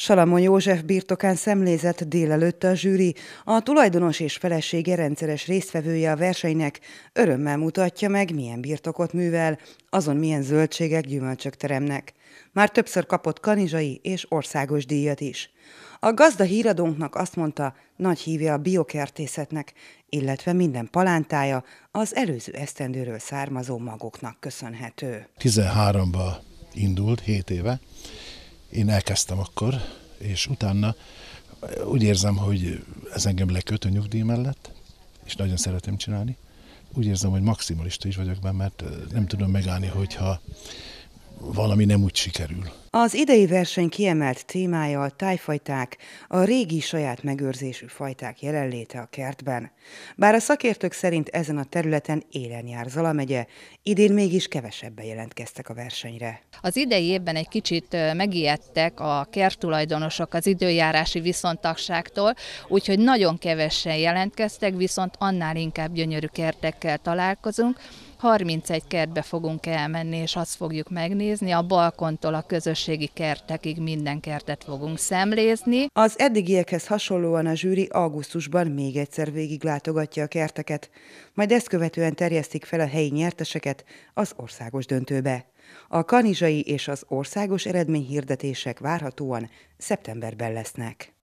Salamon József birtokán szemlézett délelőtt a zsűri, a tulajdonos és felesége rendszeres résztvevője a versenynek. örömmel mutatja meg, milyen birtokot művel, azon milyen zöldségek, gyümölcsök teremnek. Már többször kapott kanizsai és országos díjat is. A gazda híradónknak azt mondta, nagy hívja a biokertészetnek, illetve minden palántája az előző esztendőről származó magoknak köszönhető. 13-ba indult, 7 éve, én elkezdtem akkor, és utána úgy érzem, hogy ez engem leköt a nyugdíj mellett, és nagyon szeretem csinálni. Úgy érzem, hogy maximalista is vagyok benne, mert nem tudom megállni, hogyha valami nem úgy sikerül. Az idei verseny kiemelt témája a tájfajták, a régi saját megőrzésű fajták jelenléte a kertben. Bár a szakértők szerint ezen a területen élen jár Zala megye, idén mégis kevesebben jelentkeztek a versenyre. Az idei évben egy kicsit megijedtek a kerttulajdonosok az időjárási viszontagságtól, úgyhogy nagyon kevesen jelentkeztek, viszont annál inkább gyönyörű kertekkel találkozunk. 31 kertbe fogunk elmenni, és azt fogjuk megnézni a balkontól a közös közösségi kertekig minden kertet fogunk szemlézni. Az eddigiekhez hasonlóan a zsűri augusztusban még egyszer végiglátogatja a kerteket, majd ezt követően terjesztik fel a helyi nyerteseket az országos döntőbe. A kanizsai és az országos eredményhirdetések várhatóan szeptemberben lesznek.